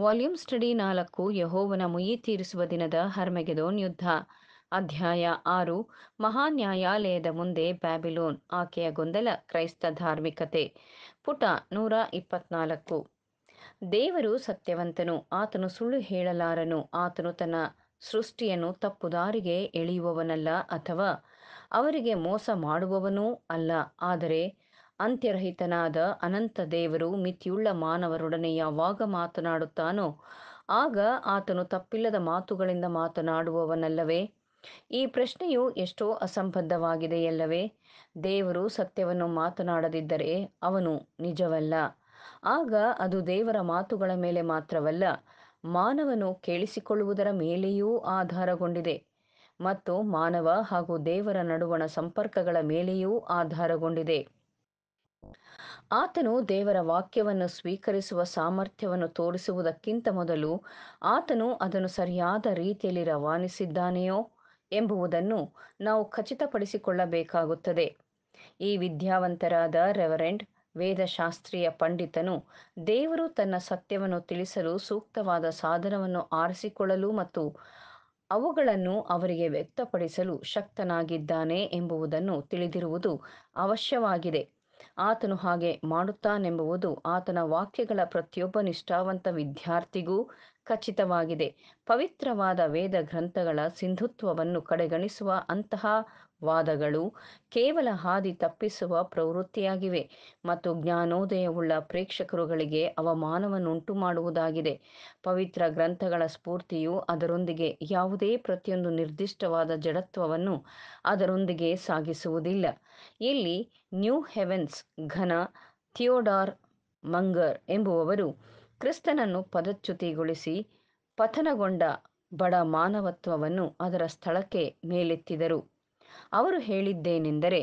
volume study ನಾಲ್ಕು ಯಹೋವನ ಮುಯಿ ತೀರಿಸುವ ದಿನದ ಹರ್ಮೆಗೆದೋನ್ ಯುದ್ಧ ಅಧ್ಯಾಯ ಆರು ಮಹಾ ನ್ಯಾಯಾಲಯದ ಮುಂದೆ ಬ್ಯಾಬಿಲೋನ್ ಆಕೆಯ ಗೊಂದಲ ಕ್ರೈಸ್ತ ಧಾರ್ಮಿಕತೆ ಪುಟ ನೂರ ಇಪ್ಪತ್ನಾಲ್ಕು ದೇವರು ಸತ್ಯವಂತನು ಆತನು ಸುಳ್ಳು ಹೇಳಲಾರನು ಆತನು ತನ್ನ ಸೃಷ್ಟಿಯನ್ನು ತಪ್ಪುದಾರಿಗೆ ಎಳೆಯುವವನಲ್ಲ ಅಥವಾ ಅವರಿಗೆ ಮೋಸ ಮಾಡುವವನೂ ಅಲ್ಲ ಆದರೆ ಅಂತ್ಯರಹಿತನಾದ ಅನಂತ ದೇವರು ಮಿತಿಯುಳ್ಳ ಮಾನವರೊಡನೆ ಯಾವಾಗ ಮಾತನಾಡುತ್ತಾನೋ ಆಗ ಆತನು ತಪ್ಪಿಲ್ಲದ ಮಾತುಗಳಿಂದ ಮಾತನಾಡುವವನಲ್ಲವೇ ಈ ಪ್ರಶ್ನೆಯು ಎಷ್ಟೋ ಅಸಂಬದ್ಧವಾಗಿದೆಯಲ್ಲವೇ ದೇವರು ಸತ್ಯವನ್ನು ಮಾತನಾಡದಿದ್ದರೆ ಅವನು ನಿಜವಲ್ಲ ಆಗ ಅದು ದೇವರ ಮಾತುಗಳ ಮೇಲೆ ಮಾತ್ರವಲ್ಲ ಮಾನವನು ಕೇಳಿಸಿಕೊಳ್ಳುವುದರ ಮೇಲೆಯೂ ಆಧಾರಗೊಂಡಿದೆ ಮತ್ತು ಮಾನವ ಹಾಗೂ ದೇವರ ನಡುವಣ ಸಂಪರ್ಕಗಳ ಮೇಲೆಯೂ ಆಧಾರಗೊಂಡಿದೆ ಆತನು ದೇವರ ವಾಕ್ಯವನ್ನು ಸ್ವೀಕರಿಸುವ ಸಾಮರ್ಥ್ಯವನ್ನು ತೋರಿಸುವುದಕ್ಕಿಂತ ಮೊದಲು ಆತನು ಅದನ್ನು ಸರಿಯಾದ ರೀತಿಯಲ್ಲಿ ರವಾನಿಸಿದ್ದಾನೆಯೋ ಎಂಬುದನ್ನು ನಾವು ಖಚಿತಪಡಿಸಿಕೊಳ್ಳಬೇಕಾಗುತ್ತದೆ ಈ ವಿದ್ಯಾವಂತರಾದ ರೆವರೆಂಡ್ ವೇದಶಾಸ್ತ್ರೀಯ ಪಂಡಿತನು ದೇವರು ತನ್ನ ಸತ್ಯವನ್ನು ತಿಳಿಸಲು ಸೂಕ್ತವಾದ ಸಾಧನವನ್ನು ಆರಿಸಿಕೊಳ್ಳಲು ಮತ್ತು ಅವುಗಳನ್ನು ಅವರಿಗೆ ವ್ಯಕ್ತಪಡಿಸಲು ಶಕ್ತನಾಗಿದ್ದಾನೆ ಎಂಬುದನ್ನು ತಿಳಿದಿರುವುದು ಅವಶ್ಯವಾಗಿದೆ ಆತನು ಹಾಗೆ ಮಾಡುತ್ತಾನೆಂಬುವುದು ಆತನ ವಾಕ್ಯಗಳ ಪ್ರತಿಯೊಬ್ಬ ನಿಷ್ಠಾವಂತ ವಿದ್ಯಾರ್ಥಿಗೂ ಖಚಿತವಾಗಿದೆ ಪವಿತ್ರವಾದ ವೇದ ಗ್ರಂಥಗಳ ಸಿಂಧುತ್ವವನ್ನು ಕಡೆಗಣಿಸುವ ಅಂತಹ ವಾದಗಳು ಕೇವಲ ಹಾದಿ ತಪ್ಪಿಸುವ ಪ್ರವೃತ್ತಿಯಾಗಿವೆ ಮತ್ತು ಜ್ಞಾನೋದಯವುಳ್ಳ ಪ್ರೇಕ್ಷಕರುಗಳಿಗೆ ಅವಮಾನವನ್ನುಂಟು ಮಾಡುವುದಾಗಿದೆ ಪವಿತ್ರ ಗ್ರಂಥಗಳ ಸ್ಫೂರ್ತಿಯು ಅದರೊಂದಿಗೆ ಯಾವುದೇ ಪ್ರತಿಯೊಂದು ನಿರ್ದಿಷ್ಟವಾದ ಜಡತ್ವವನ್ನು ಅದರೊಂದಿಗೆ ಸಾಗಿಸುವುದಿಲ್ಲ ಇಲ್ಲಿ ನ್ಯೂ ಹೆವೆನ್ಸ್ ಘನ ಥಿಯೋಡಾರ್ ಮಂಗರ್ ಎಂಬುವವರು ಕ್ರಿಸ್ತನನ್ನು ಪದಚ್ಯುತಿಗೊಳಿಸಿ ಪತನಗೊಂಡ ಬಡ ಮಾನವತ್ವವನ್ನು ಅದರ ಸ್ಥಳಕ್ಕೆ ಮೇಲೆತ್ತಿದರು ಅವರು ಹೇಳಿದ್ದೇನೆಂದರೆ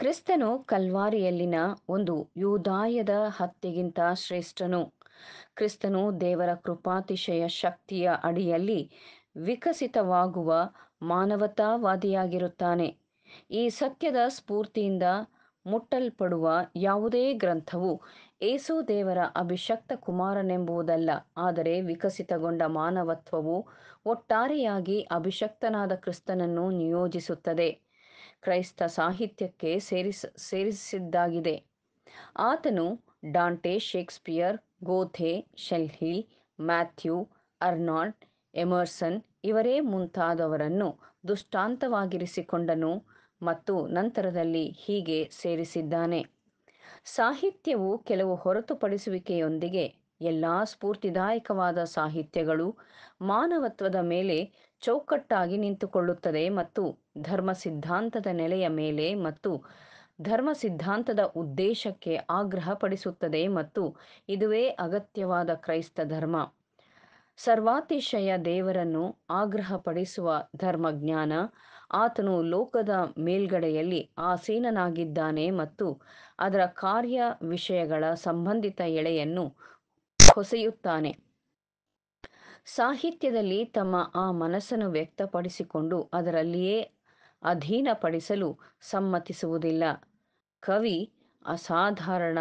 ಕ್ರಿಸ್ತನು ಕಲ್ವಾರಿಯಲ್ಲಿನ ಒಂದು ಯೂದಾಯದ ಹತ್ಯೆಗಿಂತ ಶ್ರೇಷ್ಠನು ಕ್ರಿಸ್ತನು ದೇವರ ಕೃಪಾತಿಶಯ ಶಕ್ತಿಯ ಅಡಿಯಲ್ಲಿ ವಿಕಸಿತವಾಗುವ ಮಾನವತಾವಾದಿಯಾಗಿರುತ್ತಾನೆ ಈ ಸತ್ಯದ ಸ್ಫೂರ್ತಿಯಿಂದ ಮುಟ್ಟಲ್ಪಡುವ ಯಾವುದೇ ಗ್ರಂಥವು ಏಸು ದೇವರ ಅಭಿಷಕ್ತ ಕುಮಾರನೆಂಬುದಲ್ಲ ಆದರೆ ವಿಕಸಿತಗೊಂಡ ಮಾನವತ್ವವು ಒಟ್ಟಾರೆಯಾಗಿ ಅಭಿಷಕ್ತನಾದ ಕ್ರಿಸ್ತನನ್ನು ನಿಯೋಜಿಸುತ್ತದೆ ಕ್ರೈಸ್ತ ಸಾಹಿತ್ಯಕ್ಕೆ ಸೇರಿಸ ಸೇರಿಸಿದ್ದಾಗಿದೆ ಆತನು Dante Shakespeare Goethe Shelley Matthew Arnold Emerson ಇವರೇ ಮುಂತಾದವರನ್ನು ದುಷ್ಟಾಂತವಾಗಿರಿಸಿಕೊಂಡನು ಮತ್ತು ನಂತರದಲ್ಲಿ ಹೀಗೆ ಸೇರಿಸಿದ್ದಾನೆ ಸಾಹಿತ್ಯವು ಕೆಲವು ಹೊರತುಪಡಿಸುವಿಕೆಯೊಂದಿಗೆ ಎಲ್ಲ ಸ್ಫೂರ್ತಿದಾಯಕವಾದ ಸಾಹಿತ್ಯಗಳು ಮಾನವತ್ವದ ಮೇಲೆ ಚೌಕಟ್ಟಾಗಿ ನಿಂತುಕೊಳ್ಳುತ್ತದೆ ಮತ್ತು ಧರ್ಮ ಸಿದ್ಧಾಂತದ ನೆಲೆಯ ಮೇಲೆ ಮತ್ತು ಧರ್ಮ ಸಿದ್ಧಾಂತದ ಉದ್ದೇಶಕ್ಕೆ ಆಗ್ರಹಪಡಿಸುತ್ತದೆ ಮತ್ತು ಇದುವೇ ಅಗತ್ಯವಾದ ಕ್ರೈಸ್ತ ಧರ್ಮ ಸರ್ವಾತಿಶಯ ದೇವರನ್ನು ಆಗ್ರಹಪಡಿಸುವ ಧರ್ಮಜ್ಞಾನ ಆತನು ಲೋಕದ ಮೇಲ್ಗಡೆಯಲ್ಲಿ ಆಸೀನನಾಗಿದ್ದಾನೆ ಮತ್ತು ಅದರ ಕಾರ್ಯ ವಿಷಯಗಳ ಸಂಬಂಧಿತ ಎಳೆಯನ್ನು ಹೊಸೆಯುತ್ತಾನೆ ಸಾಹಿತ್ಯದಲ್ಲಿ ತಮ್ಮ ಆ ಮನಸ್ಸನ್ನು ವ್ಯಕ್ತಪಡಿಸಿಕೊಂಡು ಅದರಲ್ಲಿಯೇ ಅಧೀನಪಡಿಸಲು ಸಮ್ಮತಿಸುವುದಿಲ್ಲ ಕವಿ ಅಸಾಧಾರಣ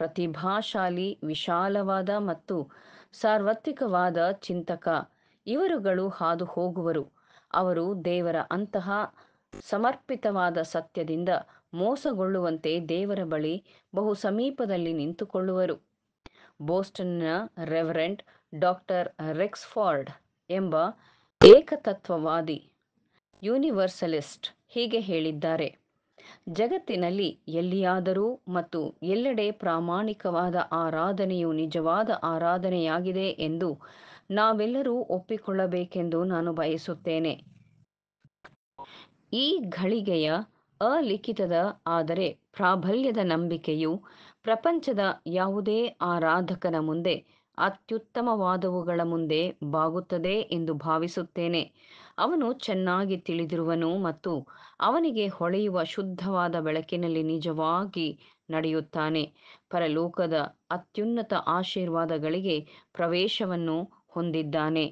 ಪ್ರತಿಭಾಶಾಲಿ ವಿಶಾಲವಾದ ಮತ್ತು ಸಾರ್ವತ್ರಿಕವಾದ ಚಿಂತಕ ಇವರುಗಳು ಹಾದು ಹೋಗುವರು ಅವರು ದೇವರ ಅಂತಹ ಸಮರ್ಪಿತವಾದ ಸತ್ಯದಿಂದ ಮೋಸಗೊಳ್ಳುವಂತೆ ದೇವರ ಬಳಿ ಬಹು ಸಮೀಪದಲ್ಲಿ ನಿಂತುಕೊಳ್ಳುವರು ಬೋಸ್ಟನ್ನ ರೆವರೆಂಟ್ ಡಾಕ್ಟರ್ ರೆಕ್ಸ್ಫಾರ್ಡ್ ಎಂಬ ಏಕತತ್ವವಾದಿ ಯೂನಿವರ್ಸಲಿಸ್ಟ್ ಹೀಗೆ ಹೇಳಿದ್ದಾರೆ ಜಗತ್ತಿನಲ್ಲಿ ಎಲ್ಲಿಯಾದರೂ ಮತ್ತು ಎಲ್ಲೆಡೆ ಪ್ರಾಮಾಣಿಕವಾದ ಆರಾಧನೆಯು ನಿಜವಾದ ಆರಾಧನೆಯಾಗಿದೆ ಎಂದು ನಾವೆಲ್ಲರೂ ಒಪ್ಪಿಕೊಳ್ಳಬೇಕೆಂದು ನಾನು ಬಯಸುತ್ತೇನೆ ಈ ಘಳಿಗೆಯ ಅಲಿಖಿತದ ಆದರೆ ಪ್ರಾಬಲ್ಯದ ನಂಬಿಕೆಯು ಪ್ರಪಂಚದ ಯಾವುದೇ ಆರಾಧಕನ ಮುಂದೆ ಅತ್ಯುತ್ತಮವಾದವುಗಳ ಮುಂದೆ ಬಾಗುತ್ತದೆ ಎಂದು ಭಾವಿಸುತ್ತೇನೆ ಅವನು ಚೆನ್ನಾಗಿ ತಿಳಿದಿರುವನು ಮತ್ತು ಅವನಿಗೆ ಹೊಳೆಯುವ ಶುದ್ಧವಾದ ಬೆಳಕಿನಲ್ಲಿ ನಿಜವಾಗಿ ನಡೆಯುತ್ತಾನೆ ಪರಲೋಕದ ಅತ್ಯುನ್ನತ ಆಶೀರ್ವಾದಗಳಿಗೆ ಪ್ರವೇಶವನ್ನು ಹೊಂದಿದ್ದಾನೆ